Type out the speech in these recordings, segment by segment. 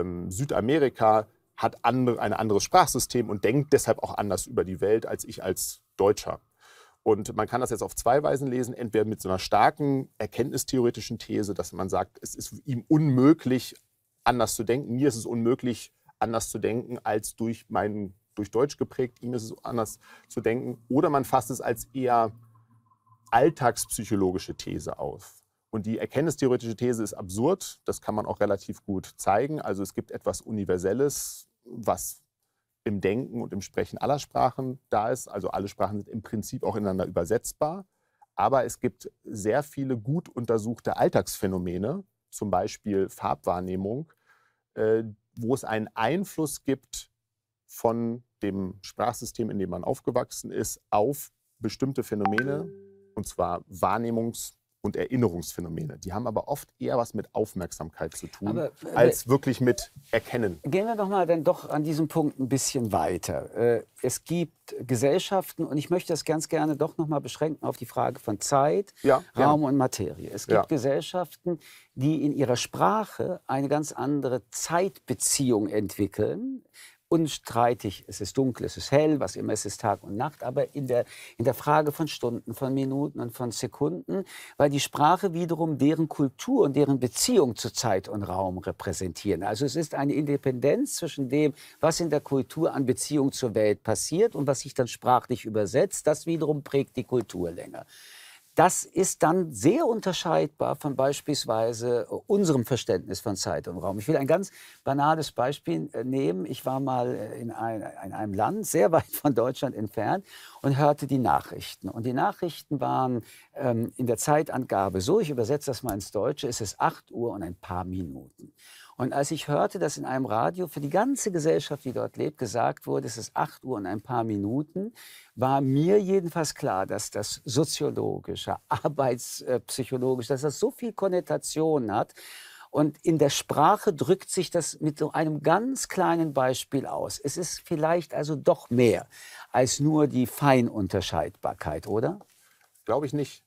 ähm, Südamerika hat andere, ein anderes Sprachsystem und denkt deshalb auch anders über die Welt als ich als Deutscher. Und man kann das jetzt auf zwei Weisen lesen. Entweder mit so einer starken erkenntnistheoretischen These, dass man sagt, es ist ihm unmöglich, anders zu denken. Mir ist es unmöglich, anders zu denken, als durch meinen, durch Deutsch geprägt. Ihm ist es anders zu denken. Oder man fasst es als eher alltagspsychologische These auf. Und die erkenntnistheoretische These ist absurd. Das kann man auch relativ gut zeigen. Also es gibt etwas Universelles, was im Denken und im Sprechen aller Sprachen da ist. Also alle Sprachen sind im Prinzip auch ineinander übersetzbar. Aber es gibt sehr viele gut untersuchte Alltagsphänomene, zum Beispiel Farbwahrnehmung, äh, wo es einen Einfluss gibt von dem Sprachsystem, in dem man aufgewachsen ist, auf bestimmte Phänomene, und zwar Wahrnehmungs- und Erinnerungsphänomene. Die haben aber oft eher was mit Aufmerksamkeit zu tun, aber, äh, als wirklich mit Erkennen. Gehen wir doch mal dann doch an diesem Punkt ein bisschen weiter. Äh, es gibt Gesellschaften, und ich möchte das ganz gerne doch noch mal beschränken auf die Frage von Zeit, ja, Raum und Materie. Es gibt ja. Gesellschaften, die in ihrer Sprache eine ganz andere Zeitbeziehung entwickeln, unstreitig. Es ist dunkel, es ist hell, was immer, es ist Tag und Nacht. Aber in der, in der Frage von Stunden, von Minuten und von Sekunden, weil die Sprache wiederum deren Kultur und deren Beziehung zu Zeit und Raum repräsentieren. Also es ist eine Independenz zwischen dem, was in der Kultur an Beziehung zur Welt passiert und was sich dann sprachlich übersetzt. Das wiederum prägt die Kultur länger. Das ist dann sehr unterscheidbar von beispielsweise äh, unserem Verständnis von Zeit und Raum. Ich will ein ganz banales Beispiel äh, nehmen. Ich war mal äh, in, ein, in einem Land sehr weit von Deutschland entfernt und hörte die Nachrichten. Und die Nachrichten waren ähm, in der Zeitangabe so, ich übersetze das mal ins Deutsche, es ist 8 Uhr und ein paar Minuten. Und als ich hörte, dass in einem Radio für die ganze Gesellschaft, die dort lebt, gesagt wurde, es ist 8 Uhr und ein paar Minuten, war mir jedenfalls klar, dass das soziologische, arbeitspsychologische, dass das so viel Konnotation hat. Und in der Sprache drückt sich das mit so einem ganz kleinen Beispiel aus. Es ist vielleicht also doch mehr als nur die Feinunterscheidbarkeit, oder? Glaube ich nicht.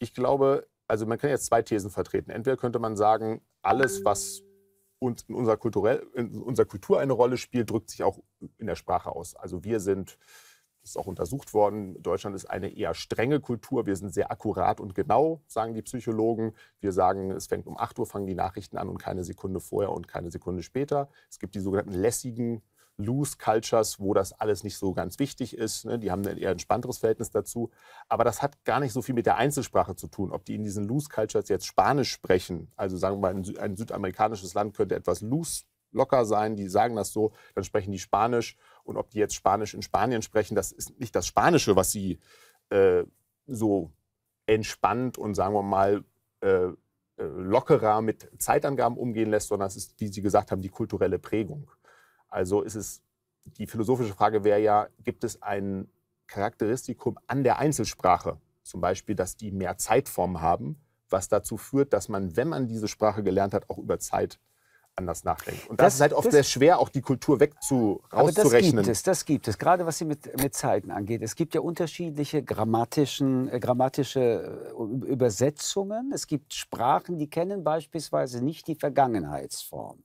Ich glaube, also man kann jetzt zwei Thesen vertreten. Entweder könnte man sagen, alles, was und in unserer, kulturell, in unserer Kultur eine Rolle spielt, drückt sich auch in der Sprache aus. Also wir sind, das ist auch untersucht worden, Deutschland ist eine eher strenge Kultur. Wir sind sehr akkurat und genau, sagen die Psychologen. Wir sagen, es fängt um 8 Uhr, fangen die Nachrichten an und keine Sekunde vorher und keine Sekunde später. Es gibt die sogenannten lässigen Loose Cultures, wo das alles nicht so ganz wichtig ist. Ne? Die haben ein eher entspannteres Verhältnis dazu. Aber das hat gar nicht so viel mit der Einzelsprache zu tun. Ob die in diesen Loose Cultures jetzt Spanisch sprechen, also sagen wir mal, ein, Sü ein südamerikanisches Land könnte etwas loose locker sein, die sagen das so, dann sprechen die Spanisch. Und ob die jetzt Spanisch in Spanien sprechen, das ist nicht das Spanische, was sie äh, so entspannt und sagen wir mal äh, äh lockerer mit Zeitangaben umgehen lässt, sondern es ist, wie Sie gesagt haben, die kulturelle Prägung. Also ist es, die philosophische Frage wäre ja, gibt es ein Charakteristikum an der Einzelsprache? Zum Beispiel, dass die mehr Zeitformen haben, was dazu führt, dass man, wenn man diese Sprache gelernt hat, auch über Zeit anders nachdenkt. Und das, das ist halt oft das, sehr schwer, auch die Kultur wegzurechnen. das gibt es, das gibt es. Gerade was sie mit, mit Zeiten angeht. Es gibt ja unterschiedliche grammatischen, äh, grammatische äh, Übersetzungen. Es gibt Sprachen, die kennen beispielsweise nicht die Vergangenheitsform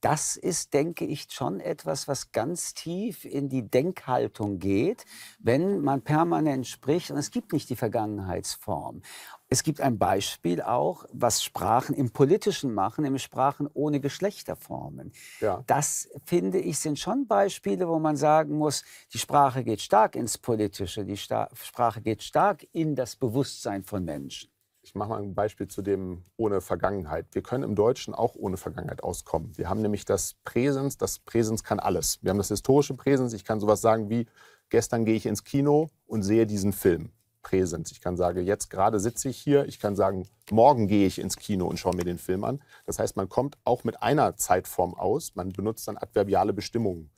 das ist, denke ich, schon etwas, was ganz tief in die Denkhaltung geht, wenn man permanent spricht. Und es gibt nicht die Vergangenheitsform. Es gibt ein Beispiel auch, was Sprachen im Politischen machen, nämlich Sprachen ohne Geschlechterformen. Ja. Das, finde ich, sind schon Beispiele, wo man sagen muss, die Sprache geht stark ins Politische, die Sta Sprache geht stark in das Bewusstsein von Menschen. Ich mache mal ein Beispiel zu dem ohne Vergangenheit. Wir können im Deutschen auch ohne Vergangenheit auskommen. Wir haben nämlich das Präsens, das Präsens kann alles. Wir haben das historische Präsens, ich kann sowas sagen wie, gestern gehe ich ins Kino und sehe diesen Film. Präsens. Ich kann sagen, jetzt gerade sitze ich hier, ich kann sagen, morgen gehe ich ins Kino und schaue mir den Film an. Das heißt, man kommt auch mit einer Zeitform aus, man benutzt dann adverbiale Bestimmungen.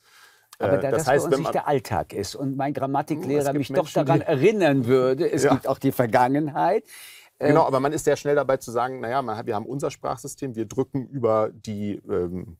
Aber äh, da das, das heißt, bei uns nicht der Alltag ist und mein hm, Grammatiklehrer mich Menschen, doch daran erinnern würde, es ja. gibt auch die Vergangenheit, Genau, ähm, aber man ist sehr schnell dabei zu sagen, naja, man, wir haben unser Sprachsystem, wir drücken über die ähm,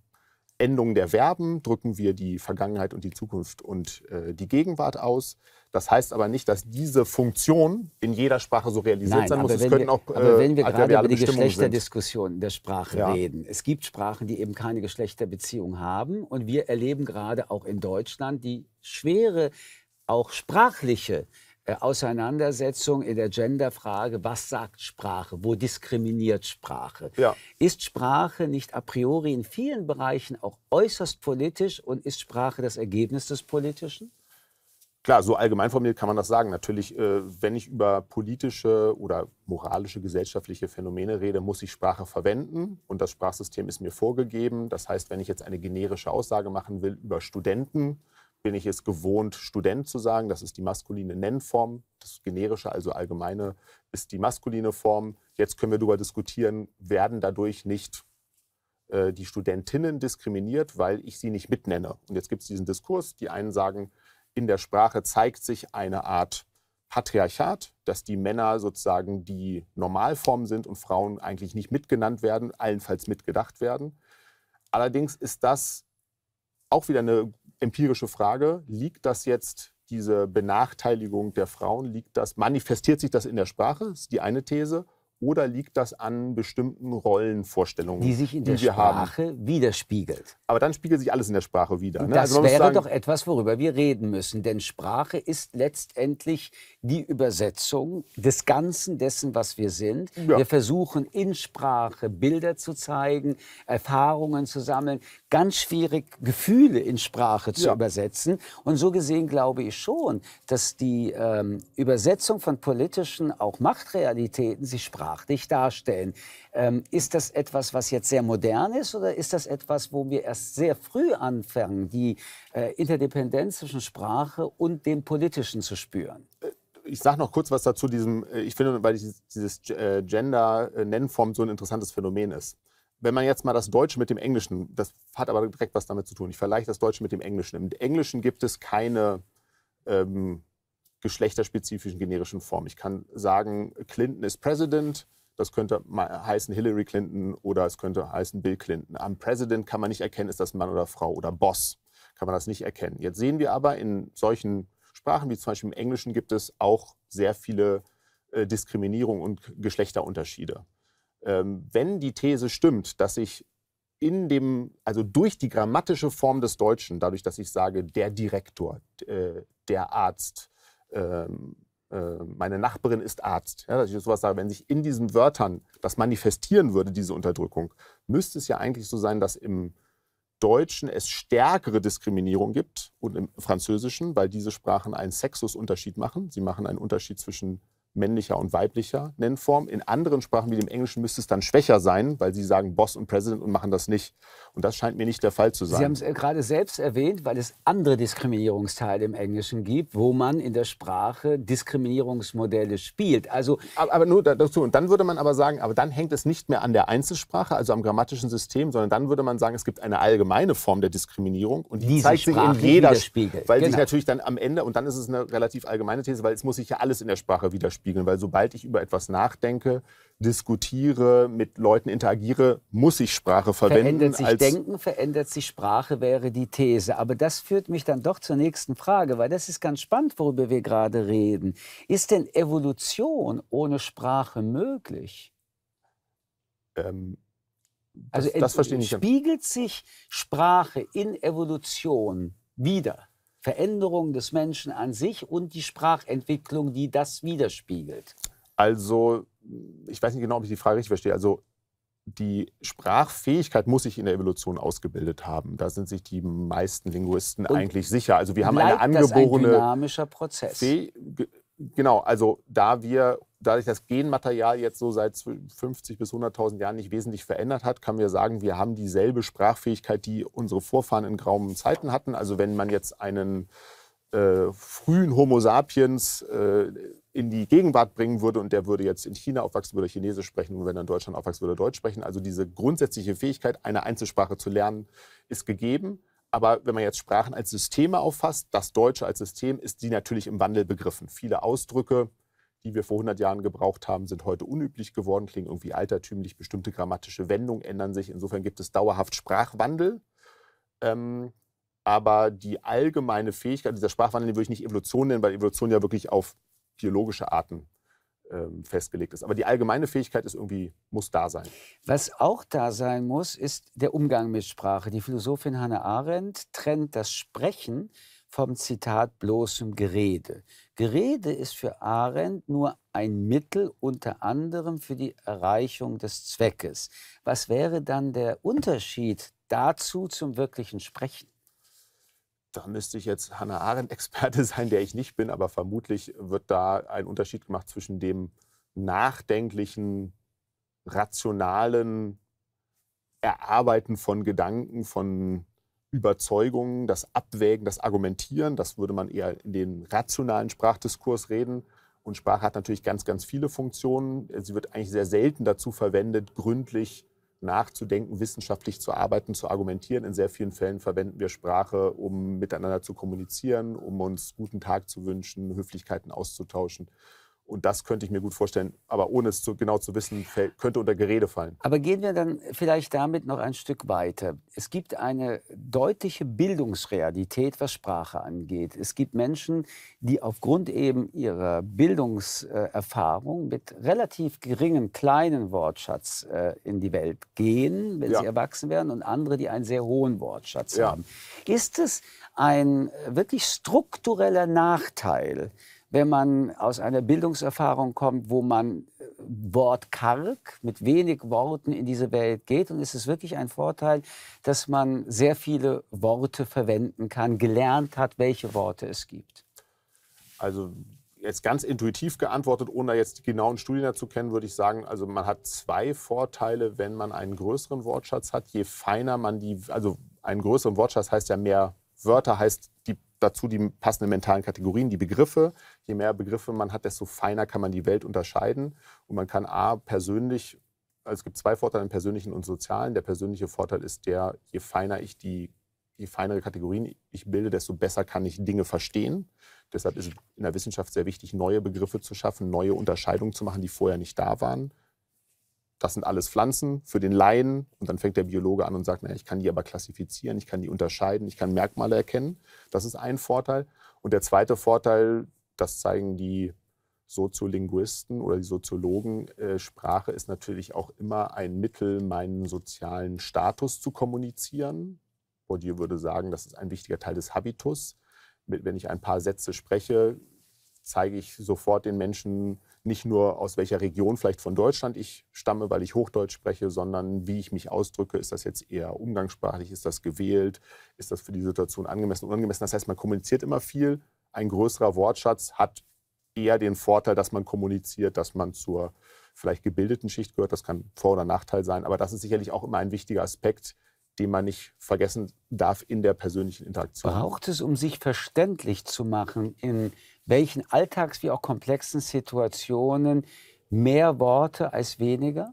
Endung der Verben, drücken wir die Vergangenheit und die Zukunft und äh, die Gegenwart aus. Das heißt aber nicht, dass diese Funktion in jeder Sprache so realisiert Nein, sein muss. Es könnten wir, auch äh, aber wenn wir äh, gerade über die Geschlechterdiskussion der Sprache ja. reden, es gibt Sprachen, die eben keine Geschlechterbeziehung haben. Und wir erleben gerade auch in Deutschland die schwere, auch sprachliche äh, Auseinandersetzung in der Genderfrage, was sagt Sprache, wo diskriminiert Sprache. Ja. Ist Sprache nicht a priori in vielen Bereichen auch äußerst politisch und ist Sprache das Ergebnis des Politischen? Klar, so allgemein formuliert kann man das sagen. Natürlich, äh, wenn ich über politische oder moralische, gesellschaftliche Phänomene rede, muss ich Sprache verwenden und das Sprachsystem ist mir vorgegeben. Das heißt, wenn ich jetzt eine generische Aussage machen will über Studenten, bin ich es gewohnt, Student zu sagen. Das ist die maskuline Nennform. Das generische, also allgemeine, ist die maskuline Form. Jetzt können wir darüber diskutieren, werden dadurch nicht äh, die Studentinnen diskriminiert, weil ich sie nicht mitnenne. Und jetzt gibt es diesen Diskurs. Die einen sagen, in der Sprache zeigt sich eine Art Patriarchat, dass die Männer sozusagen die Normalform sind und Frauen eigentlich nicht mitgenannt werden, allenfalls mitgedacht werden. Allerdings ist das auch wieder eine empirische Frage, liegt das jetzt diese Benachteiligung der Frauen, liegt das, manifestiert sich das in der Sprache? Das ist die eine These oder liegt das an bestimmten Rollenvorstellungen, die sich in der Sprache haben? widerspiegelt? Aber dann spiegelt sich alles in der Sprache wieder. Ne? Das also wäre sagen, doch etwas, worüber wir reden müssen, denn Sprache ist letztendlich die Übersetzung des Ganzen dessen, was wir sind. Ja. Wir versuchen in Sprache Bilder zu zeigen, Erfahrungen zu sammeln, ganz schwierig Gefühle in Sprache zu ja. übersetzen. Und so gesehen glaube ich schon, dass die ähm, Übersetzung von politischen auch Machtrealitäten sich Sprache großartig darstellen. Ähm, ist das etwas, was jetzt sehr modern ist oder ist das etwas, wo wir erst sehr früh anfangen, die äh, Interdependenz zwischen Sprache und dem Politischen zu spüren? Äh, ich sage noch kurz was dazu diesem, äh, ich finde, weil dieses äh, Gender-Nennform so ein interessantes Phänomen ist. Wenn man jetzt mal das Deutsche mit dem Englischen, das hat aber direkt was damit zu tun. Ich vergleiche das Deutsche mit dem Englischen. Im Englischen gibt es keine ähm, geschlechterspezifischen generischen Form. Ich kann sagen, Clinton ist President. Das könnte heißen Hillary Clinton oder es könnte heißen Bill Clinton. Am President kann man nicht erkennen, ist das Mann oder Frau oder Boss. Kann man das nicht erkennen. Jetzt sehen wir aber in solchen Sprachen, wie zum Beispiel im Englischen, gibt es auch sehr viele äh, Diskriminierung und Geschlechterunterschiede. Ähm, wenn die These stimmt, dass ich in dem, also durch die grammatische Form des Deutschen, dadurch, dass ich sage, der Direktor, äh, der Arzt, ähm, äh, meine Nachbarin ist Arzt, ja, dass ich sowas sage, wenn sich in diesen Wörtern das manifestieren würde, diese Unterdrückung, müsste es ja eigentlich so sein, dass im Deutschen es stärkere Diskriminierung gibt und im Französischen, weil diese Sprachen einen Sexusunterschied machen. Sie machen einen Unterschied zwischen männlicher und weiblicher Nennform. In anderen Sprachen wie dem Englischen müsste es dann schwächer sein, weil sie sagen Boss und President und machen das nicht. Und das scheint mir nicht der Fall zu sein. Sie haben es äh, gerade selbst erwähnt, weil es andere Diskriminierungsteile im Englischen gibt, wo man in der Sprache Diskriminierungsmodelle spielt. Also aber, aber nur dazu. Und dann würde man aber sagen, aber dann hängt es nicht mehr an der Einzelsprache, also am grammatischen System, sondern dann würde man sagen, es gibt eine allgemeine Form der Diskriminierung und die zeigt sich in jeder Sprache, weil genau. sich natürlich dann am Ende und dann ist es eine relativ allgemeine These, weil es muss sich ja alles in der Sprache widerspiegeln widerspiegeln, weil sobald ich über etwas nachdenke, diskutiere, mit Leuten interagiere, muss ich Sprache verwenden. Verändert sich Denken, verändert sich Sprache, wäre die These. Aber das führt mich dann doch zur nächsten Frage, weil das ist ganz spannend, worüber wir gerade reden. Ist denn Evolution ohne Sprache möglich? Ähm, das, also das verstehe ich nicht. Spiegelt sich Sprache in Evolution wieder? Veränderung des Menschen an sich und die Sprachentwicklung, die das widerspiegelt? Also, ich weiß nicht genau, ob ich die Frage richtig verstehe. Also, die Sprachfähigkeit muss sich in der Evolution ausgebildet haben. Da sind sich die meisten Linguisten und eigentlich sicher. Also wir haben eine angeborene das ein dynamischer Prozess. Fäh Genau, also da wir, dadurch das Genmaterial jetzt so seit 50 bis 100.000 Jahren nicht wesentlich verändert hat, kann man sagen, wir haben dieselbe Sprachfähigkeit, die unsere Vorfahren in grauen Zeiten hatten. Also wenn man jetzt einen äh, frühen Homo sapiens äh, in die Gegenwart bringen würde und der würde jetzt in China aufwachsen, würde er Chinesisch sprechen und wenn er in Deutschland aufwachsen, würde er Deutsch sprechen. Also diese grundsätzliche Fähigkeit, eine Einzelsprache zu lernen, ist gegeben. Aber wenn man jetzt Sprachen als Systeme auffasst, das Deutsche als System ist die natürlich im Wandel begriffen. Viele Ausdrücke, die wir vor 100 Jahren gebraucht haben, sind heute unüblich geworden, klingen irgendwie altertümlich. Bestimmte grammatische Wendungen ändern sich. Insofern gibt es dauerhaft Sprachwandel. Ähm, aber die allgemeine Fähigkeit dieser Sprachwandel würde ich nicht Evolution nennen, weil Evolution ja wirklich auf biologische Arten ähm, festgelegt ist. Aber die allgemeine Fähigkeit ist irgendwie, muss da sein. Was auch da sein muss, ist der Umgang mit Sprache. Die Philosophin Hannah Arendt trennt das Sprechen vom Zitat bloßem Gerede. Gerede ist für Arendt nur ein Mittel unter anderem für die Erreichung des Zweckes. Was wäre dann der Unterschied dazu zum wirklichen Sprechen? da müsste ich jetzt Hannah Arendt-Experte sein, der ich nicht bin, aber vermutlich wird da ein Unterschied gemacht zwischen dem nachdenklichen, rationalen Erarbeiten von Gedanken, von Überzeugungen, das Abwägen, das Argumentieren, das würde man eher in den rationalen Sprachdiskurs reden. Und Sprache hat natürlich ganz, ganz viele Funktionen. Sie wird eigentlich sehr selten dazu verwendet, gründlich nachzudenken, wissenschaftlich zu arbeiten, zu argumentieren. In sehr vielen Fällen verwenden wir Sprache, um miteinander zu kommunizieren, um uns guten Tag zu wünschen, Höflichkeiten auszutauschen. Und das könnte ich mir gut vorstellen, aber ohne es zu, genau zu wissen, könnte unter Gerede fallen. Aber gehen wir dann vielleicht damit noch ein Stück weiter. Es gibt eine deutliche Bildungsrealität, was Sprache angeht. Es gibt Menschen, die aufgrund eben ihrer Bildungserfahrung mit relativ geringen, kleinen Wortschatz äh, in die Welt gehen, wenn ja. sie erwachsen werden, und andere, die einen sehr hohen Wortschatz ja. haben. Ist es ein wirklich struktureller Nachteil? wenn man aus einer Bildungserfahrung kommt, wo man äh, wortkarg mit wenig Worten in diese Welt geht. Und es ist wirklich ein Vorteil, dass man sehr viele Worte verwenden kann, gelernt hat, welche Worte es gibt. Also jetzt ganz intuitiv geantwortet, ohne jetzt die genauen Studien dazu kennen, würde ich sagen, also man hat zwei Vorteile, wenn man einen größeren Wortschatz hat. Je feiner man die, also einen größeren Wortschatz heißt ja mehr Wörter, heißt die dazu die passenden mentalen Kategorien, die Begriffe. Je mehr Begriffe man hat, desto feiner kann man die Welt unterscheiden. Und man kann A, persönlich, also es gibt zwei Vorteile, einen persönlichen und sozialen. Der persönliche Vorteil ist der, je feiner ich die, je feinere Kategorien ich bilde, desto besser kann ich Dinge verstehen. Deshalb ist es in der Wissenschaft sehr wichtig, neue Begriffe zu schaffen, neue Unterscheidungen zu machen, die vorher nicht da waren das sind alles Pflanzen für den Laien. Und dann fängt der Biologe an und sagt, naja, ich kann die aber klassifizieren, ich kann die unterscheiden, ich kann Merkmale erkennen. Das ist ein Vorteil. Und der zweite Vorteil, das zeigen die Soziolinguisten oder die Soziologen, äh, Sprache ist natürlich auch immer ein Mittel, meinen sozialen Status zu kommunizieren. Bourdieu würde sagen, das ist ein wichtiger Teil des Habitus. Wenn ich ein paar Sätze spreche, zeige ich sofort den Menschen nicht nur aus welcher Region vielleicht von Deutschland ich stamme, weil ich Hochdeutsch spreche, sondern wie ich mich ausdrücke. Ist das jetzt eher umgangssprachlich? Ist das gewählt? Ist das für die Situation angemessen oder unangemessen? Das heißt, man kommuniziert immer viel. Ein größerer Wortschatz hat eher den Vorteil, dass man kommuniziert, dass man zur vielleicht gebildeten Schicht gehört. Das kann Vor- oder Nachteil sein. Aber das ist sicherlich auch immer ein wichtiger Aspekt, den man nicht vergessen darf in der persönlichen Interaktion. Braucht es, um sich verständlich zu machen in welchen Alltags- wie auch komplexen Situationen mehr Worte als weniger?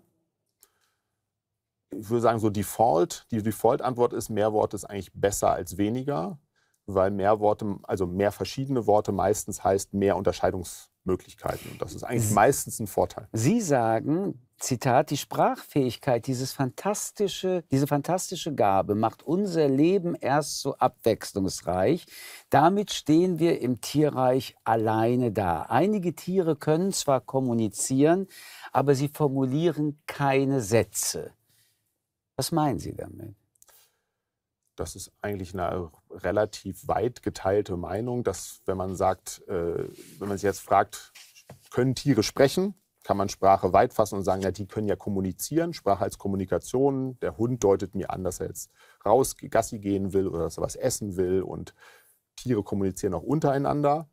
Ich würde sagen, so Default, die Default-Antwort ist, mehr Worte ist eigentlich besser als weniger, weil mehr Worte, also mehr verschiedene Worte meistens heißt mehr Unterscheidungs- Möglichkeiten. Und das ist eigentlich meistens ein Vorteil. Sie sagen, Zitat, die Sprachfähigkeit, dieses fantastische, diese fantastische Gabe macht unser Leben erst so abwechslungsreich. Damit stehen wir im Tierreich alleine da. Einige Tiere können zwar kommunizieren, aber sie formulieren keine Sätze. Was meinen Sie damit? Das ist eigentlich eine relativ weit geteilte Meinung, dass wenn man sagt, äh, wenn man sich jetzt fragt, können Tiere sprechen, kann man Sprache weit fassen und sagen, ja, die können ja kommunizieren, Sprache als Kommunikation. Der Hund deutet mir an, dass er jetzt raus Gassi gehen will oder dass er was essen will und Tiere kommunizieren auch untereinander.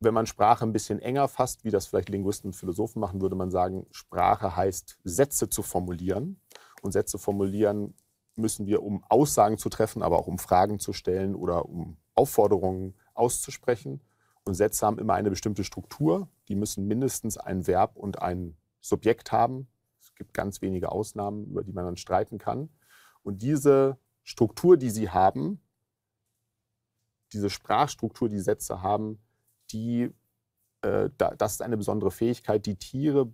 Wenn man Sprache ein bisschen enger fasst, wie das vielleicht Linguisten und Philosophen machen, würde man sagen, Sprache heißt Sätze zu formulieren. Und Sätze formulieren müssen wir, um Aussagen zu treffen, aber auch um Fragen zu stellen oder um Aufforderungen auszusprechen. Und Sätze haben immer eine bestimmte Struktur. Die müssen mindestens ein Verb und ein Subjekt haben. Es gibt ganz wenige Ausnahmen, über die man dann streiten kann. Und diese Struktur, die sie haben, diese Sprachstruktur, die Sätze haben, die, äh, das ist eine besondere Fähigkeit, die Tiere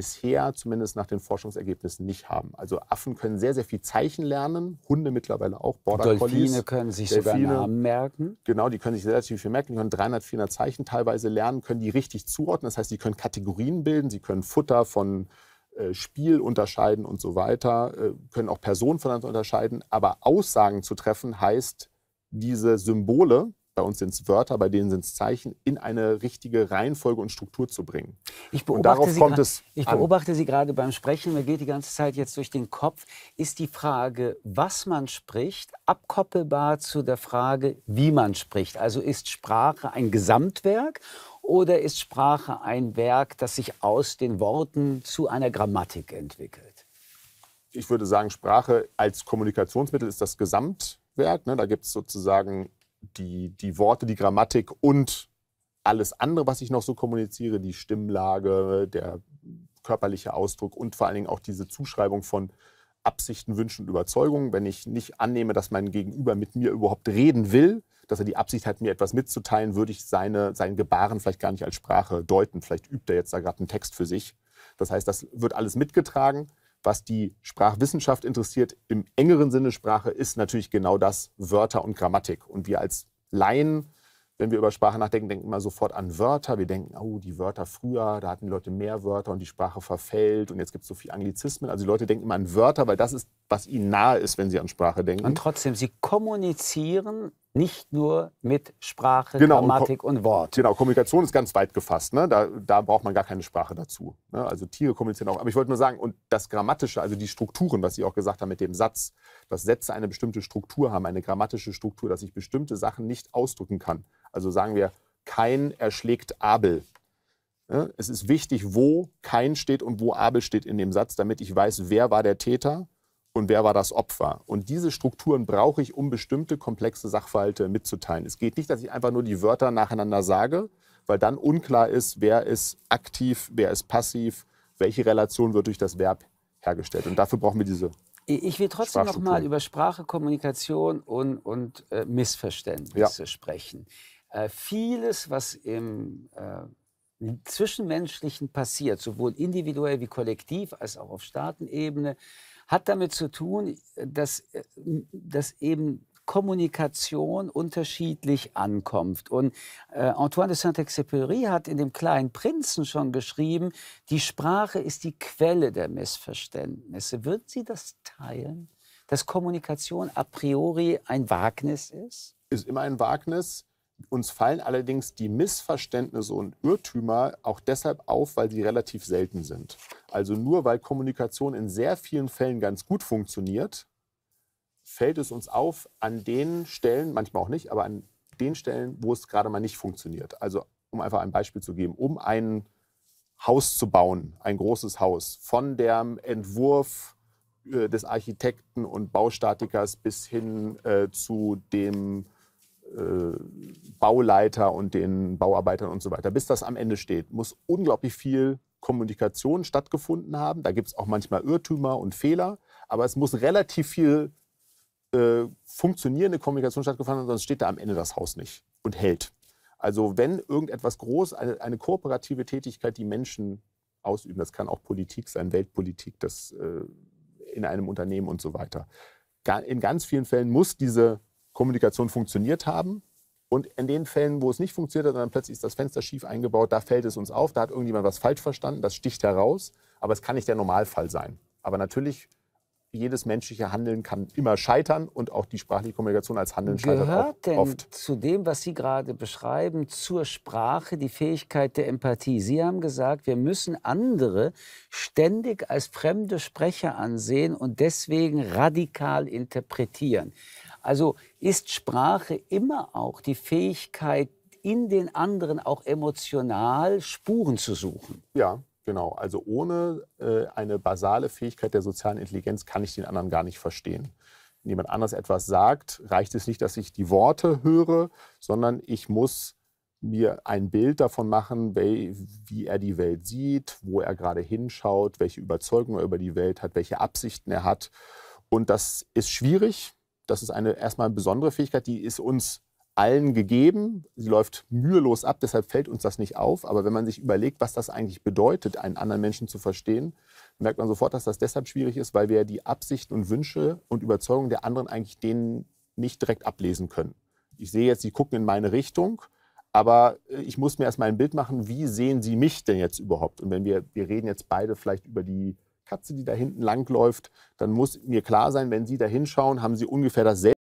bisher zumindest nach den Forschungsergebnissen nicht haben. Also Affen können sehr, sehr viel Zeichen lernen, Hunde mittlerweile auch, Border Delfine Collies. Delfine können sich Delfine, sogar Namen merken. Genau, die können sich relativ viel merken, die können 300, 400 Zeichen teilweise lernen, können die richtig zuordnen. Das heißt, die können Kategorien bilden, sie können Futter von äh, Spiel unterscheiden und so weiter, äh, können auch Personen voneinander unterscheiden. Aber Aussagen zu treffen heißt, diese Symbole, bei uns sind es Wörter, bei denen sind es Zeichen, in eine richtige Reihenfolge und Struktur zu bringen. Ich beobachte darauf Sie kommt es Ich beobachte Sie gerade beim Sprechen, mir geht die ganze Zeit jetzt durch den Kopf, ist die Frage, was man spricht, abkoppelbar zu der Frage, wie man spricht. Also ist Sprache ein Gesamtwerk oder ist Sprache ein Werk, das sich aus den Worten zu einer Grammatik entwickelt? Ich würde sagen, Sprache als Kommunikationsmittel ist das Gesamtwerk. Ne? Da gibt es sozusagen die, die Worte, die Grammatik und alles andere, was ich noch so kommuniziere, die Stimmlage, der körperliche Ausdruck und vor allen Dingen auch diese Zuschreibung von Absichten, Wünschen und Überzeugungen. Wenn ich nicht annehme, dass mein Gegenüber mit mir überhaupt reden will, dass er die Absicht hat, mir etwas mitzuteilen, würde ich seine, sein Gebaren vielleicht gar nicht als Sprache deuten. Vielleicht übt er jetzt da gerade einen Text für sich. Das heißt, das wird alles mitgetragen. Was die Sprachwissenschaft interessiert, im engeren Sinne Sprache, ist natürlich genau das Wörter und Grammatik. Und wir als Laien, wenn wir über Sprache nachdenken, denken immer sofort an Wörter. Wir denken, oh, die Wörter früher, da hatten die Leute mehr Wörter und die Sprache verfällt und jetzt gibt es so viel Anglizismen. Also die Leute denken immer an Wörter, weil das ist was ihnen nahe ist, wenn sie an Sprache denken. Und trotzdem, sie kommunizieren nicht nur mit Sprache, genau, Grammatik und, und, Wort. Genau, Kommunikation ist ganz weit gefasst. Ne? Da, da, braucht man gar keine Sprache dazu. Ne? Also Tiere kommunizieren auch. Aber ich wollte nur sagen, und das Grammatische, also die Strukturen, was Sie auch gesagt haben mit dem Satz, dass Sätze eine bestimmte Struktur haben, eine grammatische Struktur, dass ich bestimmte Sachen nicht ausdrücken kann. Also sagen wir, kein erschlägt Abel. Ne? Es ist wichtig, wo kein steht und wo Abel steht in dem Satz, damit ich weiß, wer war der Täter und wer war das Opfer. Und diese Strukturen brauche ich, um bestimmte komplexe Sachverhalte mitzuteilen. Es geht nicht, dass ich einfach nur die Wörter nacheinander sage, weil dann unklar ist, wer ist aktiv, wer ist passiv, welche Relation wird durch das Verb hergestellt. Und dafür brauchen wir diese. Ich will trotzdem noch mal über Sprache, Kommunikation und, und äh, Missverständnisse ja. sprechen. Äh, vieles, was im äh, Zwischenmenschlichen passiert, sowohl individuell wie kollektiv als auch auf Staatenebene, hat damit zu tun, dass, äh, dass eben Kommunikation unterschiedlich ankommt. Und äh, Antoine de Saint-Exupéry hat in dem kleinen Prinzen schon geschrieben, die Sprache ist die Quelle der Missverständnisse. Würden Sie das teilen, dass Kommunikation a priori ein Wagnis ist? Ist immer ein Wagnis. Uns fallen allerdings die Missverständnisse und Irrtümer auch deshalb auf, weil sie relativ selten sind. Also nur weil Kommunikation in sehr vielen Fällen ganz gut funktioniert, fällt es uns auf an den Stellen, manchmal auch nicht, aber an den Stellen, wo es gerade mal nicht funktioniert. Also um einfach ein Beispiel zu geben, um ein Haus zu bauen, ein großes Haus, von dem Entwurf äh, des Architekten und Baustatikers bis hin äh, zu dem äh, Bauleiter und den Bauarbeitern und so weiter, bis das am Ende steht, muss unglaublich viel Kommunikation stattgefunden haben. Da gibt es auch manchmal Irrtümer und Fehler, aber es muss relativ viel äh, funktionierende Kommunikation stattgefunden haben, sonst steht da am Ende das Haus nicht und hält. Also wenn irgendetwas groß, eine, eine kooperative Tätigkeit, die Menschen ausüben, das kann auch Politik sein, Weltpolitik, das äh, in einem Unternehmen und so weiter. In ganz vielen Fällen muss diese Kommunikation funktioniert haben, und in den Fällen, wo es nicht funktioniert hat, dann plötzlich ist das Fenster schief eingebaut, da fällt es uns auf, da hat irgendjemand was falsch verstanden, das sticht heraus, aber es kann nicht der Normalfall sein. Aber natürlich, jedes menschliche Handeln kann immer scheitern und auch die sprachliche Kommunikation als Handeln scheitert Gehört auch denn zu dem, was Sie gerade beschreiben, zur Sprache die Fähigkeit der Empathie? Sie haben gesagt, wir müssen andere ständig als fremde Sprecher ansehen und deswegen radikal interpretieren. Also ist Sprache immer auch die Fähigkeit, in den anderen auch emotional Spuren zu suchen? Ja, genau. Also ohne äh, eine basale Fähigkeit der sozialen Intelligenz kann ich den anderen gar nicht verstehen. Wenn jemand anders etwas sagt, reicht es nicht, dass ich die Worte höre, sondern ich muss mir ein Bild davon machen, wie er die Welt sieht, wo er gerade hinschaut, welche Überzeugungen er über die Welt hat, welche Absichten er hat. Und das ist schwierig, das ist eine erstmal besondere Fähigkeit, die ist uns allen gegeben. Sie läuft mühelos ab, deshalb fällt uns das nicht auf. Aber wenn man sich überlegt, was das eigentlich bedeutet, einen anderen Menschen zu verstehen, merkt man sofort, dass das deshalb schwierig ist, weil wir die Absichten und Wünsche und Überzeugungen der anderen eigentlich denen nicht direkt ablesen können. Ich sehe jetzt, sie gucken in meine Richtung, aber äh, ich muss mir erstmal ein Bild machen, wie sehen sie mich denn jetzt überhaupt? Und wenn wir, wir reden jetzt beide vielleicht über die Katze, die da hinten langläuft, dann muss mir klar sein, wenn Sie da hinschauen, haben Sie ungefähr dasselbe.